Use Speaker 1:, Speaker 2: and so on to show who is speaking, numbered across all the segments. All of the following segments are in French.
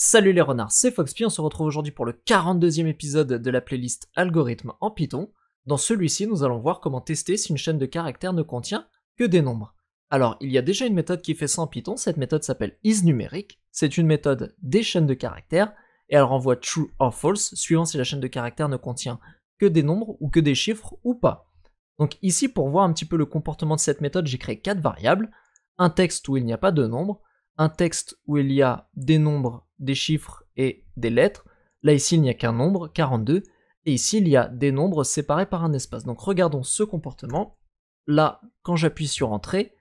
Speaker 1: Salut les renards, c'est Foxpy, on se retrouve aujourd'hui pour le 42e épisode de la playlist Algorithme en Python. Dans celui-ci, nous allons voir comment tester si une chaîne de caractères ne contient que des nombres. Alors, il y a déjà une méthode qui fait ça en Python, cette méthode s'appelle isnumeric. c'est une méthode des chaînes de caractères, et elle renvoie true or false, suivant si la chaîne de caractères ne contient que des nombres ou que des chiffres ou pas. Donc ici, pour voir un petit peu le comportement de cette méthode, j'ai créé quatre variables, un texte où il n'y a pas de nombre, un texte où il y a des nombres, des chiffres et des lettres. Là ici il n'y a qu'un nombre, 42, et ici il y a des nombres séparés par un espace. Donc regardons ce comportement. Là, quand j'appuie sur Entrée,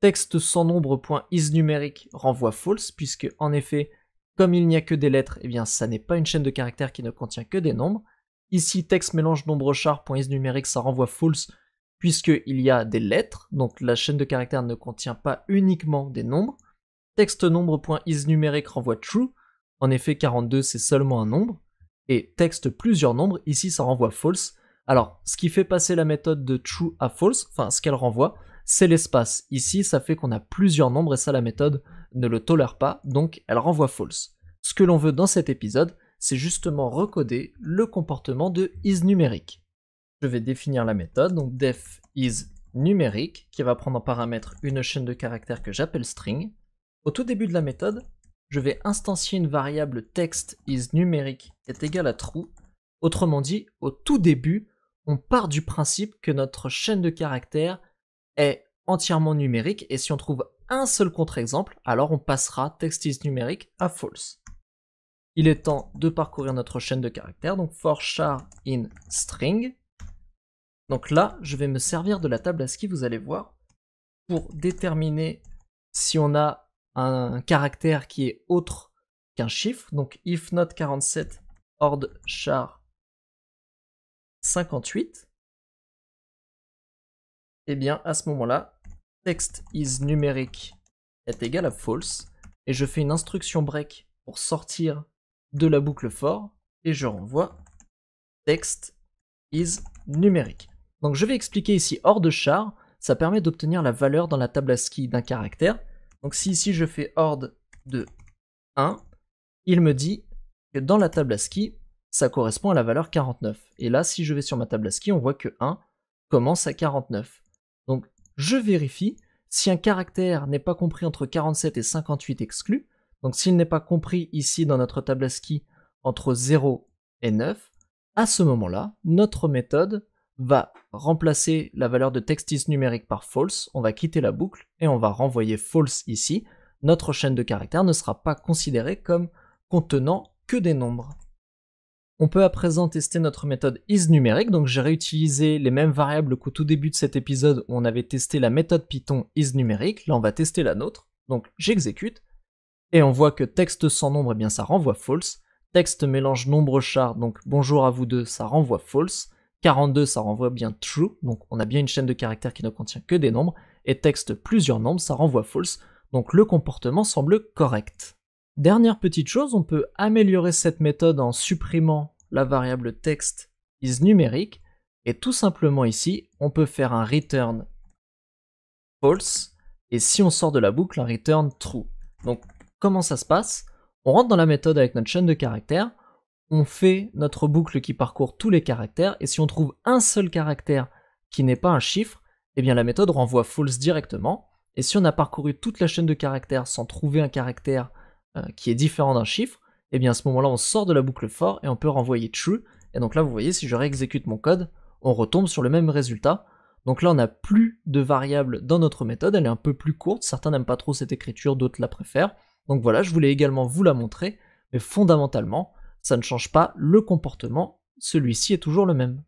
Speaker 1: texte sans nombre.isNumérique renvoie false, puisque en effet, comme il n'y a que des lettres, eh bien ça n'est pas une chaîne de caractères qui ne contient que des nombres. Ici, texte mélange nombre char.isNumérique, ça renvoie false, puisqu'il y a des lettres, donc la chaîne de caractères ne contient pas uniquement des nombres numérique renvoie true, en effet 42 c'est seulement un nombre, et texte plusieurs nombres, ici ça renvoie false. Alors, ce qui fait passer la méthode de true à false, enfin ce qu'elle renvoie, c'est l'espace. Ici, ça fait qu'on a plusieurs nombres et ça la méthode ne le tolère pas, donc elle renvoie false. Ce que l'on veut dans cet épisode, c'est justement recoder le comportement de isNumérique. Je vais définir la méthode, donc def isNumérique, qui va prendre en paramètre une chaîne de caractères que j'appelle string, au tout début de la méthode, je vais instancier une variable text is numérique est égale à true. Autrement dit, au tout début, on part du principe que notre chaîne de caractères est entièrement numérique et si on trouve un seul contre-exemple, alors on passera text is numérique à false. Il est temps de parcourir notre chaîne de caractères, donc for char in string. Donc là, je vais me servir de la table ASCII, vous allez voir, pour déterminer si on a un caractère qui est autre qu'un chiffre. Donc if not 47 ord char 58, et eh bien à ce moment-là, text is numérique est égal à false, et je fais une instruction break pour sortir de la boucle for, et je renvoie text is numérique. Donc je vais expliquer ici hors de char, ça permet d'obtenir la valeur dans la table à ASCII d'un caractère, donc si ici je fais ord de 1, il me dit que dans la table ASCII, ça correspond à la valeur 49. Et là, si je vais sur ma table ASCII, on voit que 1 commence à 49. Donc je vérifie si un caractère n'est pas compris entre 47 et 58 exclus, donc s'il n'est pas compris ici dans notre table ASCII entre 0 et 9, à ce moment-là, notre méthode va remplacer la valeur de textIs numérique par false, on va quitter la boucle et on va renvoyer false ici. Notre chaîne de caractères ne sera pas considérée comme contenant que des nombres. On peut à présent tester notre méthode numérique. donc j'ai réutilisé les mêmes variables qu'au tout début de cet épisode où on avait testé la méthode Python numérique. là on va tester la nôtre, donc j'exécute, et on voit que texte sans nombre, eh bien ça renvoie false, texte mélange nombre char, donc bonjour à vous deux, ça renvoie false, 42, ça renvoie bien true, donc on a bien une chaîne de caractères qui ne contient que des nombres, et texte plusieurs nombres, ça renvoie false, donc le comportement semble correct. Dernière petite chose, on peut améliorer cette méthode en supprimant la variable texte is numérique, et tout simplement ici, on peut faire un return false, et si on sort de la boucle, un return true. Donc comment ça se passe On rentre dans la méthode avec notre chaîne de caractères, on fait notre boucle qui parcourt tous les caractères, et si on trouve un seul caractère qui n'est pas un chiffre, eh bien la méthode renvoie false directement, et si on a parcouru toute la chaîne de caractères sans trouver un caractère euh, qui est différent d'un chiffre, eh bien à ce moment-là on sort de la boucle for et on peut renvoyer true, et donc là vous voyez si je réexécute mon code, on retombe sur le même résultat, donc là, on n'a plus de variables dans notre méthode, elle est un peu plus courte, certains n'aiment pas trop cette écriture, d'autres la préfèrent. Donc voilà, je voulais également vous la montrer, mais fondamentalement, ça ne change pas le comportement, celui-ci est toujours le même.